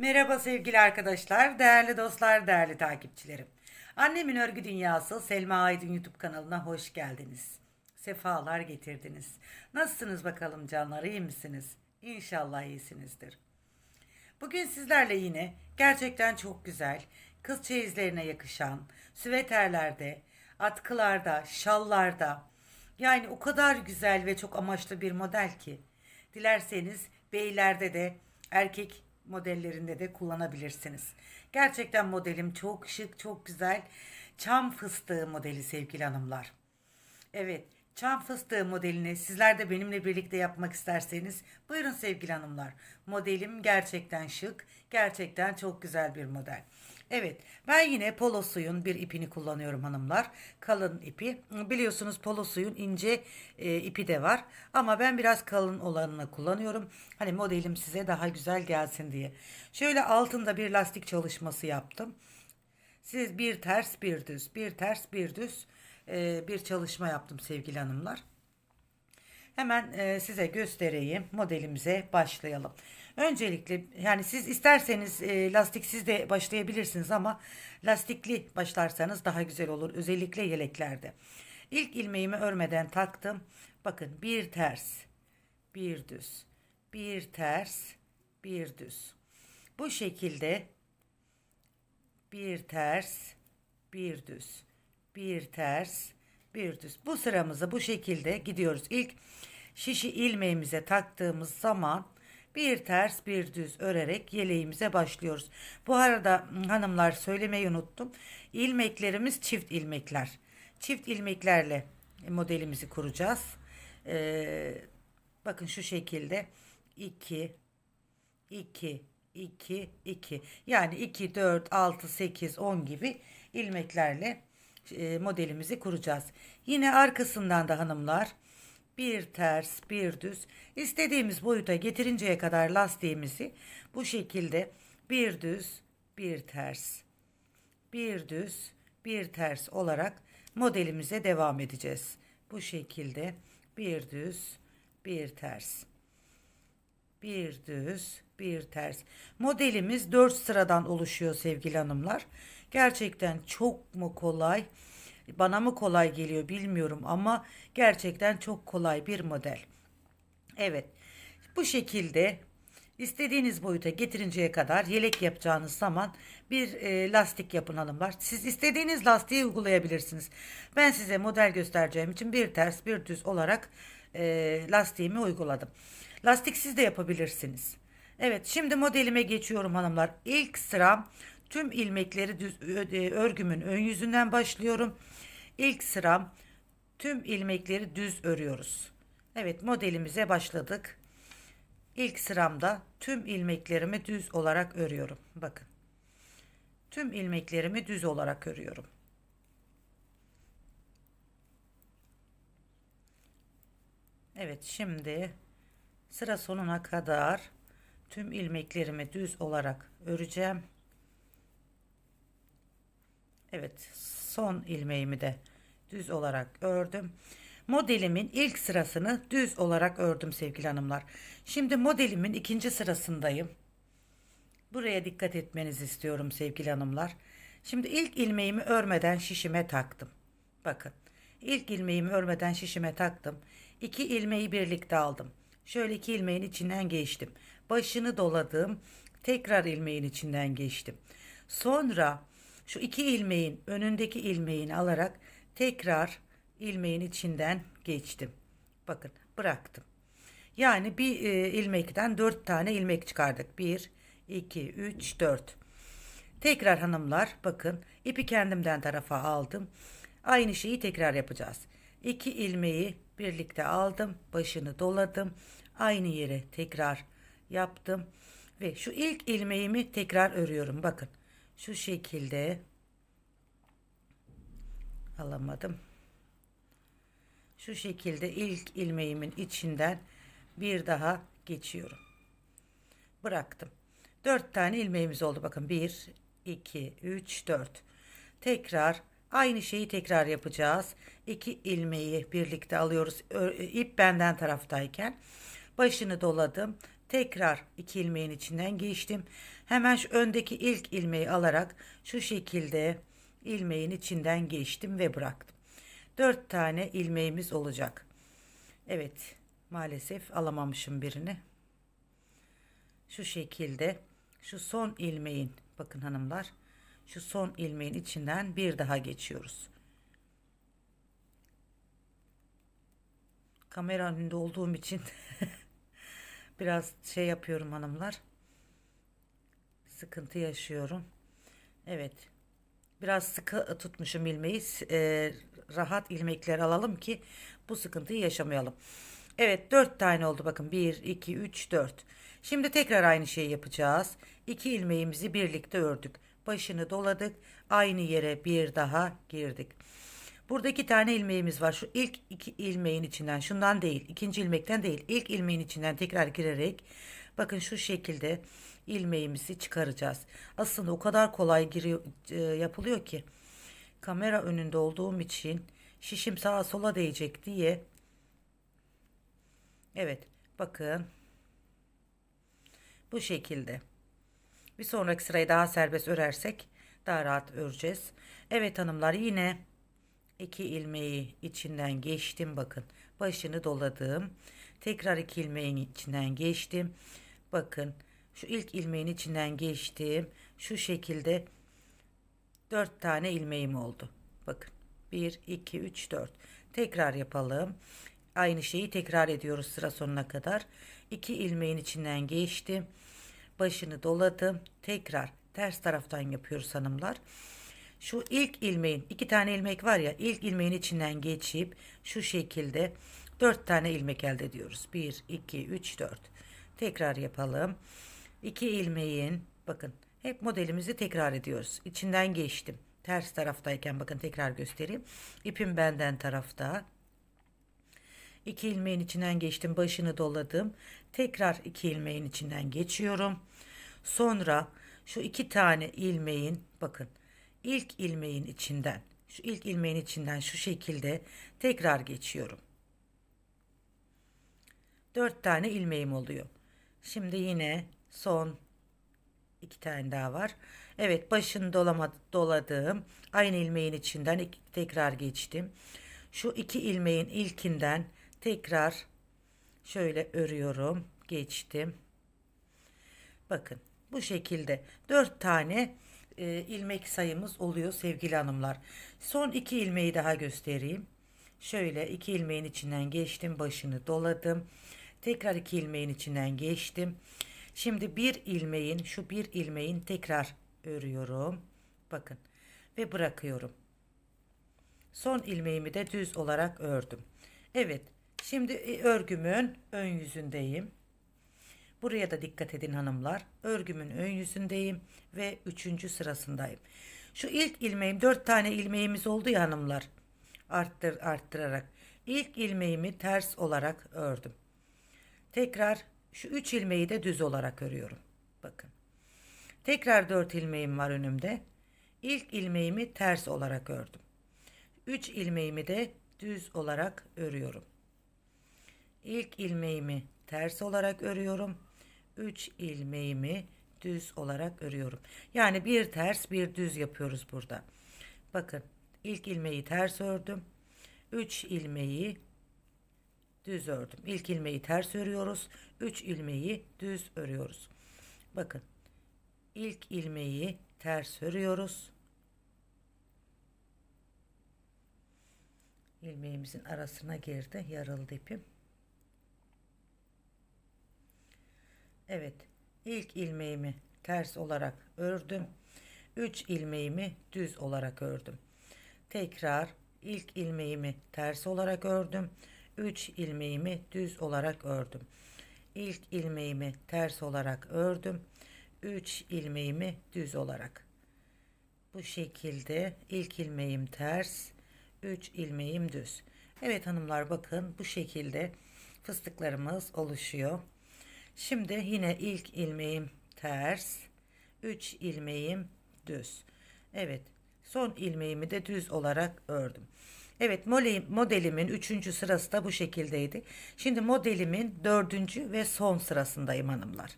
Merhaba sevgili arkadaşlar, değerli dostlar, değerli takipçilerim. Annemin Örgü Dünyası Selma Aydın YouTube kanalına hoş geldiniz. Sefalar getirdiniz. Nasılsınız bakalım canlar, iyi misiniz? İnşallah iyisinizdir. Bugün sizlerle yine gerçekten çok güzel, kız çeyizlerine yakışan, süveterlerde, atkılarda, şallarda, yani o kadar güzel ve çok amaçlı bir model ki. Dilerseniz beylerde de erkek modellerinde de kullanabilirsiniz. Gerçekten modelim çok şık, çok güzel. Çam fıstığı modeli sevgili hanımlar. Evet, çam fıstığı modelini sizler de benimle birlikte yapmak isterseniz buyurun sevgili hanımlar. Modelim gerçekten şık, gerçekten çok güzel bir model. Evet ben yine polo suyun bir ipini kullanıyorum hanımlar. Kalın ipi. Biliyorsunuz polo suyun ince e, ipi de var. Ama ben biraz kalın olanını kullanıyorum. Hani modelim size daha güzel gelsin diye. Şöyle altında bir lastik çalışması yaptım. Siz bir ters bir düz bir ters bir düz e, bir çalışma yaptım sevgili hanımlar. Hemen e, size göstereyim. Modelimize başlayalım. Öncelikle yani siz isterseniz e, lastiksiz de başlayabilirsiniz ama lastikli başlarsanız daha güzel olur. Özellikle yeleklerde. İlk ilmeğimi örmeden taktım. Bakın bir ters, bir düz, bir ters, bir düz. Bu şekilde bir ters, bir düz, bir ters, bir düz. Bu sıramızı bu şekilde gidiyoruz. İlk şişi ilmeğimize taktığımız zaman bir ters bir düz örerek yeleğimize başlıyoruz. Bu arada hanımlar söylemeyi unuttum. İlmeklerimiz çift ilmekler. Çift ilmeklerle modelimizi kuracağız. Ee, bakın şu şekilde 2 2 2 2 yani 2 4 6 8 10 gibi ilmeklerle e, modelimizi kuracağız. Yine arkasından da hanımlar bir ters bir düz istediğimiz boyuta getirinceye kadar lastiğimizi bu şekilde bir düz bir ters bir düz bir ters olarak modelimize devam edeceğiz. Bu şekilde bir düz bir ters bir düz bir ters modelimiz 4 sıradan oluşuyor sevgili hanımlar. Gerçekten çok mu kolay? Bana mı kolay geliyor bilmiyorum ama gerçekten çok kolay bir model. Evet. Bu şekilde istediğiniz boyuta getirinceye kadar yelek yapacağınız zaman bir e, lastik yapın hanımlar. Siz istediğiniz lastiği uygulayabilirsiniz. Ben size model göstereceğim için bir ters bir düz olarak e, lastiğimi uyguladım. Lastik siz de yapabilirsiniz. Evet şimdi modelime geçiyorum hanımlar. İlk sıra. Tüm ilmekleri düz, e, örgümün ön yüzünden başlıyorum. İlk sıram tüm ilmekleri düz örüyoruz. Evet modelimize başladık. İlk sıramda tüm ilmeklerimi düz olarak örüyorum. Bakın. Tüm ilmeklerimi düz olarak örüyorum. Evet şimdi sıra sonuna kadar tüm ilmeklerimi düz olarak öreceğim. Evet son ilmeğimi de düz olarak ördüm. Modelimin ilk sırasını düz olarak ördüm sevgili hanımlar. Şimdi modelimin ikinci sırasındayım. Buraya dikkat etmenizi istiyorum sevgili hanımlar. Şimdi ilk ilmeğimi örmeden şişime taktım. Bakın ilk ilmeğimi örmeden şişime taktım. İki ilmeği birlikte aldım. Şöyle iki ilmeğin içinden geçtim. Başını doladım. Tekrar ilmeğin içinden geçtim. Sonra şu iki ilmeğin önündeki ilmeğini alarak tekrar ilmeğin içinden geçtim. Bakın bıraktım. Yani bir e, ilmekten dört tane ilmek çıkardık. Bir, iki, üç, dört. Tekrar hanımlar bakın ipi kendimden tarafa aldım. Aynı şeyi tekrar yapacağız. İki ilmeği birlikte aldım. Başını doladım. Aynı yere tekrar yaptım. Ve şu ilk ilmeğimi tekrar örüyorum. Bakın şu şekilde alamadım şu şekilde ilk ilmeğimin içinden bir daha geçiyorum bıraktım 4 tane ilmeğimiz oldu bakın 1 2 3 4 tekrar aynı şeyi tekrar yapacağız 2 ilmeği birlikte alıyoruz ip benden taraftayken başını doladım Tekrar iki ilmeğin içinden geçtim. Hemen şu öndeki ilk ilmeği alarak şu şekilde ilmeğin içinden geçtim ve bıraktım. 4 tane ilmeğimiz olacak. Evet maalesef alamamışım birini. Şu şekilde şu son ilmeğin bakın hanımlar şu son ilmeğin içinden bir daha geçiyoruz. Kamera önünde olduğum için Biraz şey yapıyorum hanımlar. Sıkıntı yaşıyorum. Evet. Biraz sıkı tutmuşum ilmeği. E, rahat ilmekler alalım ki bu sıkıntıyı yaşamayalım. Evet 4 tane oldu bakın 1 2 3 4. Şimdi tekrar aynı şeyi yapacağız. 2 ilmeğimizi birlikte ördük. Başını doladık. Aynı yere bir daha girdik. Burada iki tane ilmeğimiz var. Şu ilk iki ilmeğin içinden şundan değil ikinci ilmekten değil ilk ilmeğin içinden tekrar girerek bakın şu şekilde ilmeğimizi çıkaracağız. Aslında o kadar kolay giriyor, e, yapılıyor ki kamera önünde olduğum için şişim sağa sola değecek diye Evet bakın bu şekilde bir sonraki sırayı daha serbest örersek daha rahat öreceğiz. Evet hanımlar yine iki ilmeği içinden geçtim bakın başını doladım tekrar iki ilmeğin içinden geçtim bakın şu ilk ilmeğin içinden geçtim şu şekilde dört tane ilmeğim oldu bakın 1 2 3 4 tekrar yapalım aynı şeyi tekrar ediyoruz sıra sonuna kadar 2 ilmeğin içinden geçtim başını doladım tekrar ters taraftan yapıyoruz hanımlar şu ilk ilmeğin iki tane ilmek var ya ilk ilmeğin içinden geçip şu şekilde dört tane ilmek elde ediyoruz. Bir, iki, üç, dört. Tekrar yapalım. İki ilmeğin bakın hep modelimizi tekrar ediyoruz. İçinden geçtim. Ters taraftayken bakın tekrar göstereyim. İpim benden tarafta. İki ilmeğin içinden geçtim. Başını doladım. Tekrar iki ilmeğin içinden geçiyorum. Sonra şu iki tane ilmeğin bakın ilk ilmeğin içinden şu ilk ilmeğin içinden şu şekilde tekrar geçiyorum. 4 tane ilmeğim oluyor. Şimdi yine son iki tane daha var. Evet başını dolama, doladığım aynı ilmeğin içinden tekrar geçtim. Şu iki ilmeğin ilkinden tekrar şöyle örüyorum. Geçtim. Bakın bu şekilde dört tane e, ilmek sayımız oluyor sevgili hanımlar. Son iki ilmeği daha göstereyim. Şöyle iki ilmeğin içinden geçtim. Başını doladım. Tekrar iki ilmeğin içinden geçtim. Şimdi bir ilmeğin şu bir ilmeğin tekrar örüyorum. Bakın ve bırakıyorum. Son ilmeğimi de düz olarak ördüm. Evet şimdi e, örgümün ön yüzündeyim. Buraya da dikkat edin hanımlar. Örgümün ön yüzündeyim ve üçüncü sırasındayım. Şu ilk ilmeğim dört tane ilmeğimiz oldu ya hanımlar. Arttır, arttırarak. İlk ilmeğimi ters olarak ördüm. Tekrar şu üç ilmeği de düz olarak örüyorum. Bakın. Tekrar dört ilmeğim var önümde. İlk ilmeğimi ters olarak ördüm. Üç ilmeğimi de düz olarak örüyorum. İlk ilmeğimi ters olarak örüyorum. 3 ilmeğimi düz olarak örüyorum. Yani bir ters bir düz yapıyoruz burada. Bakın ilk ilmeği ters ördüm. 3 ilmeği düz ördüm. İlk ilmeği ters örüyoruz. 3 ilmeği düz örüyoruz. Bakın ilk ilmeği ters örüyoruz. ilmeğimizin arasına girdi yarıldı ipim Evet ilk ilmeğimi ters olarak ördüm. 3 ilmeğimi düz olarak ördüm. Tekrar ilk ilmeğimi ters olarak ördüm. 3 ilmeğimi düz olarak ördüm. İlk ilmeğimi ters olarak ördüm. 3 ilmeğimi düz olarak. Bu şekilde ilk ilmeğim ters, 3 ilmeğim düz. Evet hanımlar bakın bu şekilde fıstıklarımız oluşuyor. Şimdi yine ilk ilmeğim ters. 3 ilmeğim düz. Evet. Son ilmeğimi de düz olarak ördüm. Evet modelimin 3. sırası da bu şekildeydi. Şimdi modelimin 4. ve son sırasındayım hanımlar.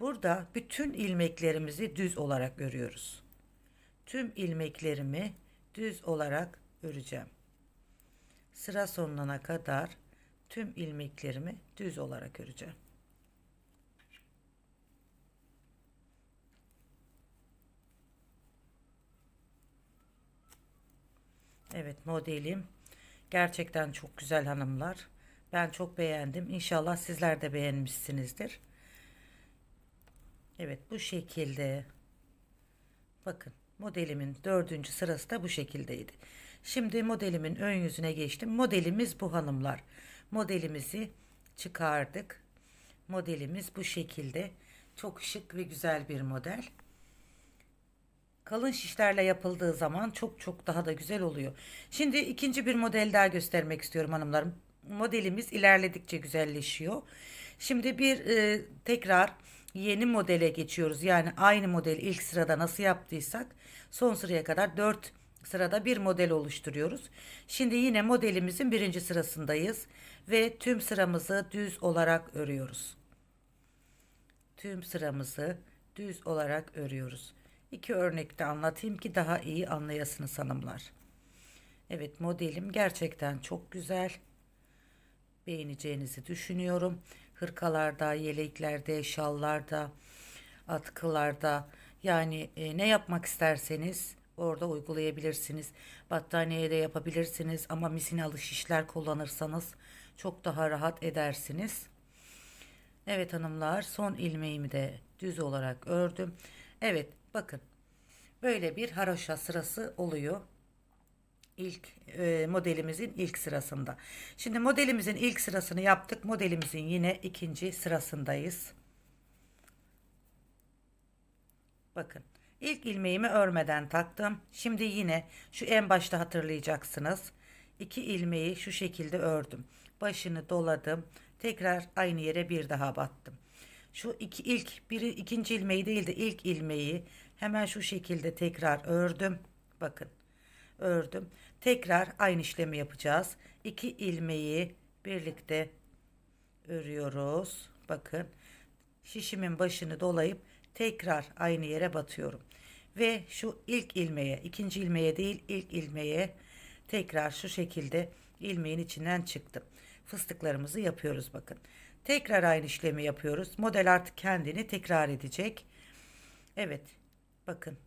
Burada bütün ilmeklerimizi düz olarak örüyoruz. Tüm ilmeklerimi düz olarak öreceğim. Sıra sonuna kadar tüm ilmeklerimi düz olarak öreceğim. Evet modelim gerçekten çok güzel hanımlar. Ben çok beğendim. İnşallah sizler de beğenmişsinizdir. Evet bu şekilde. Bakın modelimin dördüncü sırası da bu şekildeydi. Şimdi modelimin ön yüzüne geçtim. Modelimiz bu hanımlar modelimizi çıkardık. Modelimiz bu şekilde. Çok şık ve güzel bir model. Kalın şişlerle yapıldığı zaman çok çok daha da güzel oluyor. Şimdi ikinci bir model daha göstermek istiyorum hanımlarım. Modelimiz ilerledikçe güzelleşiyor. Şimdi bir e, tekrar yeni modele geçiyoruz. Yani aynı model ilk sırada nasıl yaptıysak son sıraya kadar 4 sırada bir model oluşturuyoruz. Şimdi yine modelimizin birinci sırasındayız ve tüm sıramızı düz olarak örüyoruz. Tüm sıramızı düz olarak örüyoruz. İki örnekte anlatayım ki daha iyi anlayasınız hanımlar. Evet modelim gerçekten çok güzel. Beğeneceğinizi düşünüyorum. Hırkalarda, yeleklerde, şallarda, atkılarda yani e, ne yapmak isterseniz orada uygulayabilirsiniz. Battaniyeye de yapabilirsiniz ama misinalı şişler kullanırsanız çok daha rahat edersiniz. Evet hanımlar son ilmeğimi de düz olarak ördüm. Evet bakın böyle bir haroşa sırası oluyor. İlk e, modelimizin ilk sırasında. Şimdi modelimizin ilk sırasını yaptık. Modelimizin yine ikinci sırasındayız. Bakın İlk ilmeğimi örmeden taktım. Şimdi yine şu en başta hatırlayacaksınız. İki ilmeği şu şekilde ördüm. Başını doladım. Tekrar aynı yere bir daha battım. Şu iki ilk biri ikinci ilmeği değil de ilk ilmeği hemen şu şekilde tekrar ördüm. Bakın ördüm. Tekrar aynı işlemi yapacağız. İki ilmeği birlikte örüyoruz. Bakın şişimin başını dolayıp tekrar aynı yere batıyorum ve şu ilk ilmeğe ikinci ilmeğe değil ilk ilmeğe tekrar şu şekilde ilmeğin içinden çıktım fıstıklarımızı yapıyoruz bakın tekrar aynı işlemi yapıyoruz model artık kendini tekrar edecek Evet bakın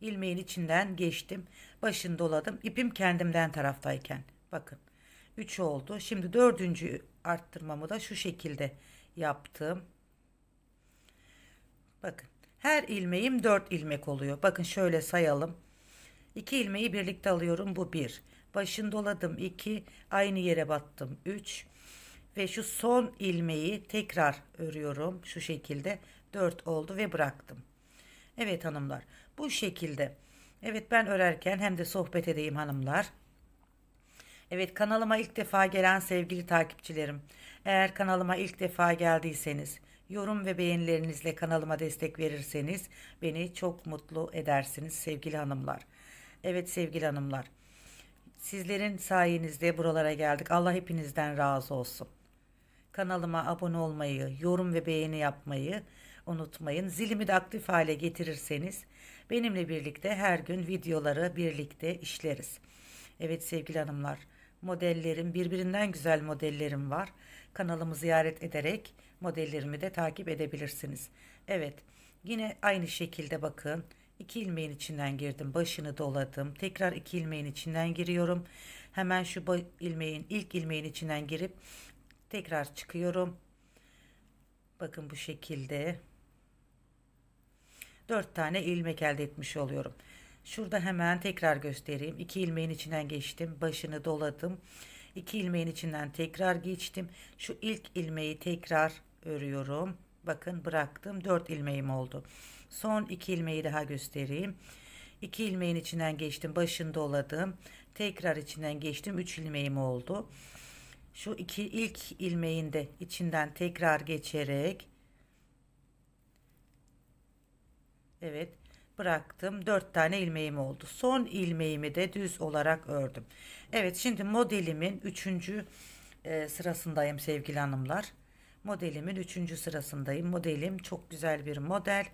ilmeğin içinden geçtim başını doladım ipim kendimden taraftayken bakın 3 oldu şimdi dördüncü arttırmamı da şu şekilde yaptım bakın her ilmeğim 4 ilmek oluyor. Bakın şöyle sayalım. 2 ilmeği birlikte alıyorum. Bu 1. Başını doladım 2. Aynı yere battım 3. Ve şu son ilmeği tekrar örüyorum. Şu şekilde 4 oldu ve bıraktım. Evet hanımlar bu şekilde. Evet ben örerken hem de sohbet edeyim hanımlar. Evet kanalıma ilk defa gelen sevgili takipçilerim. Eğer kanalıma ilk defa geldiyseniz Yorum ve beğenilerinizle kanalıma destek verirseniz beni çok mutlu edersiniz sevgili hanımlar. Evet sevgili hanımlar. Sizlerin sayenizde buralara geldik. Allah hepinizden razı olsun. Kanalıma abone olmayı, yorum ve beğeni yapmayı unutmayın. Zilimi de aktif hale getirirseniz benimle birlikte her gün videoları birlikte işleriz. Evet sevgili hanımlar modellerim, birbirinden güzel modellerim var. Kanalımı ziyaret ederek modellerimi de takip edebilirsiniz. Evet, yine aynı şekilde bakın. 2 ilmeğin içinden girdim, başını doladım. Tekrar 2 ilmeğin içinden giriyorum. Hemen şu ilmeğin, ilk ilmeğin içinden girip tekrar çıkıyorum. Bakın bu şekilde 4 tane ilmek elde etmiş oluyorum. Şurada hemen tekrar göstereyim. 2 ilmeğin içinden geçtim. Başını doladım. 2 ilmeğin içinden tekrar geçtim. Şu ilk ilmeği tekrar örüyorum. Bakın bıraktım. 4 ilmeğim oldu. Son 2 ilmeği daha göstereyim. 2 ilmeğin içinden geçtim. Başını doladım. Tekrar içinden geçtim. 3 ilmeğim oldu. Şu iki ilk ilmeğin de içinden tekrar geçerek Evet bıraktım. 4 tane ilmeğim oldu. Son ilmeğimi de düz olarak ördüm. Evet şimdi modelimin 3. E, sırasındayım sevgili hanımlar. Modelimin 3. sırasındayım. Modelim çok güzel bir model.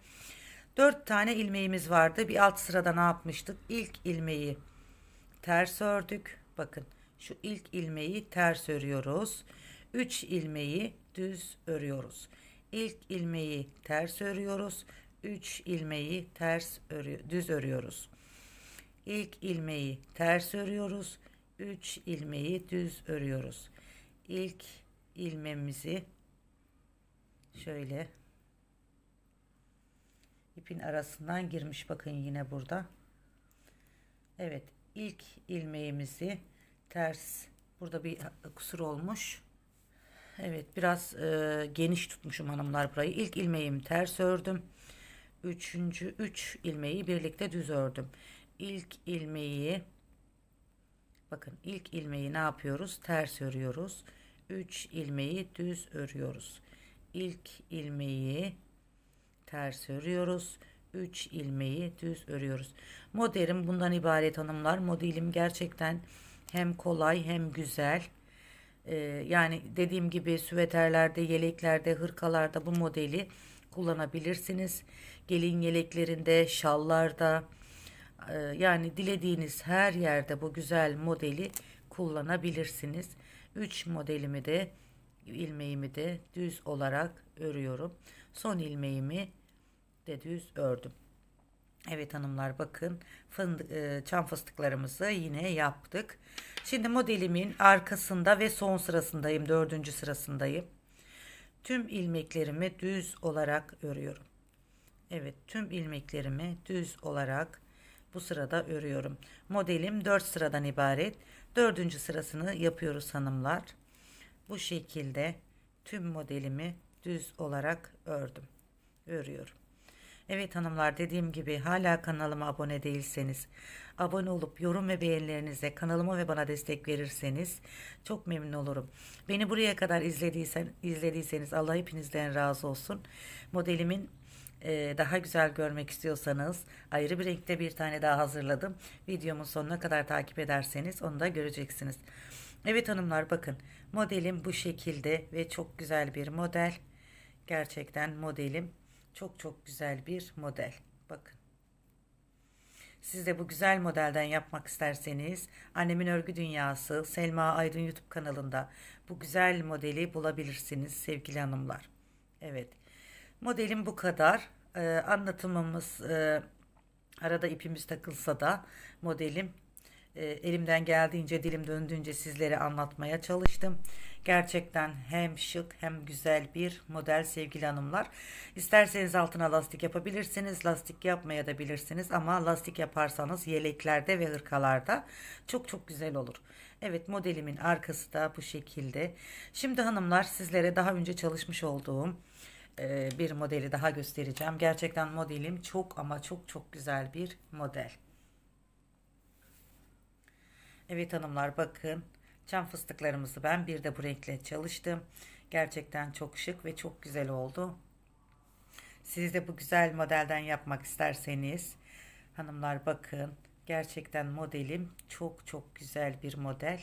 4 tane ilmeğimiz vardı. Bir alt sırada ne yapmıştık? İlk ilmeği ters ördük. Bakın şu ilk ilmeği ters örüyoruz. 3 ilmeği düz örüyoruz. İlk ilmeği ters örüyoruz. 3 ilmeği ters örü düz örüyoruz. İlk ilmeği ters örüyoruz. 3 ilmeği düz örüyoruz. İlk ilmemizi şöyle ipin arasından girmiş bakın yine burada. Evet, ilk ilmeğimizi ters burada bir kusur olmuş. Evet biraz e, geniş tutmuşum hanımlar burayı. İlk ilmeğimi ters ördüm üçüncü üç ilmeği birlikte düz ördüm. İlk ilmeği bakın ilk ilmeği ne yapıyoruz? Ters örüyoruz. 3 ilmeği düz örüyoruz. İlk ilmeği ters örüyoruz. 3 ilmeği düz örüyoruz. Modelim bundan ibaret hanımlar. Modelim gerçekten hem kolay hem güzel. Ee, yani dediğim gibi süveterlerde, yeleklerde, hırkalarda bu modeli kullanabilirsiniz. Gelin yeleklerinde, şallarda e, yani dilediğiniz her yerde bu güzel modeli kullanabilirsiniz. 3 modelimi de ilmeğimi de düz olarak örüyorum. Son ilmeğimi de düz ördüm. Evet hanımlar bakın fındık, e, çam fıstıklarımızı yine yaptık. Şimdi modelimin arkasında ve son sırasındayım. Dördüncü sırasındayım. Tüm ilmeklerimi düz olarak örüyorum. Evet tüm ilmeklerimi düz olarak bu sırada örüyorum. Modelim 4 sıradan ibaret. 4. sırasını yapıyoruz hanımlar. Bu şekilde tüm modelimi düz olarak ördüm. Örüyorum. Evet hanımlar dediğim gibi hala kanalıma abone değilseniz, abone olup yorum ve beğenilerinize kanalıma ve bana destek verirseniz çok memnun olurum. Beni buraya kadar izlediysen, izlediyseniz Allah hepinizden razı olsun. Modelimin e, daha güzel görmek istiyorsanız ayrı bir renkte bir tane daha hazırladım. Videomun sonuna kadar takip ederseniz onu da göreceksiniz. Evet hanımlar bakın modelim bu şekilde ve çok güzel bir model. Gerçekten modelim çok çok güzel bir model. Bakın. Siz de bu güzel modelden yapmak isterseniz Annemin Örgü Dünyası Selma Aydın YouTube kanalında bu güzel modeli bulabilirsiniz sevgili hanımlar. Evet. Modelim bu kadar. Ee, anlatımımız e, arada ipimiz takılsa da modelim ee, elimden geldiğince dilim döndüğünce sizlere anlatmaya çalıştım. Gerçekten hem şık hem güzel bir model sevgili hanımlar. İsterseniz altına lastik yapabilirsiniz. Lastik yapmaya da bilirsiniz ama lastik yaparsanız yeleklerde ve hırkalarda çok çok güzel olur. Evet modelimin arkası da bu şekilde. Şimdi hanımlar sizlere daha önce çalışmış olduğum e, bir modeli daha göstereceğim. Gerçekten modelim çok ama çok çok güzel bir model. Evet hanımlar bakın çam fıstıklarımızı ben bir de bu renkle çalıştım. Gerçekten çok şık ve çok güzel oldu. Siz de bu güzel modelden yapmak isterseniz hanımlar bakın gerçekten modelim çok çok güzel bir model.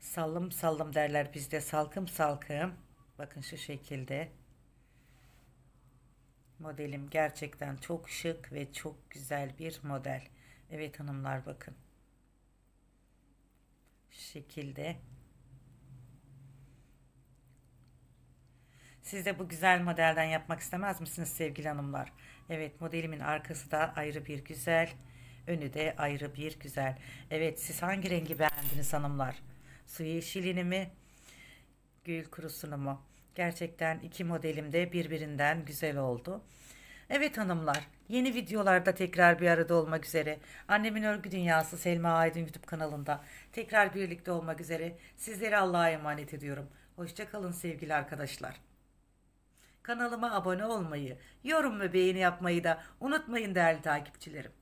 Sallım sallım derler bizde salkım salkım. Bakın şu şekilde. Modelim gerçekten çok şık ve çok güzel bir model. Evet hanımlar bakın şekilde. Siz de bu güzel modelden yapmak istemez misiniz sevgili hanımlar? Evet modelimin arkası da ayrı bir güzel. Önü de ayrı bir güzel. Evet siz hangi rengi beğendiniz hanımlar? Su yeşilini mi? Gül kurusunu mu? Gerçekten iki modelim de birbirinden güzel oldu. Evet hanımlar, yeni videolarda tekrar bir arada olmak üzere. Annemin Örgü Dünyası Selma Aydın YouTube kanalında tekrar birlikte olmak üzere. Sizleri Allah'a emanet ediyorum. Hoşçakalın sevgili arkadaşlar. Kanalıma abone olmayı, yorum ve beğeni yapmayı da unutmayın değerli takipçilerim.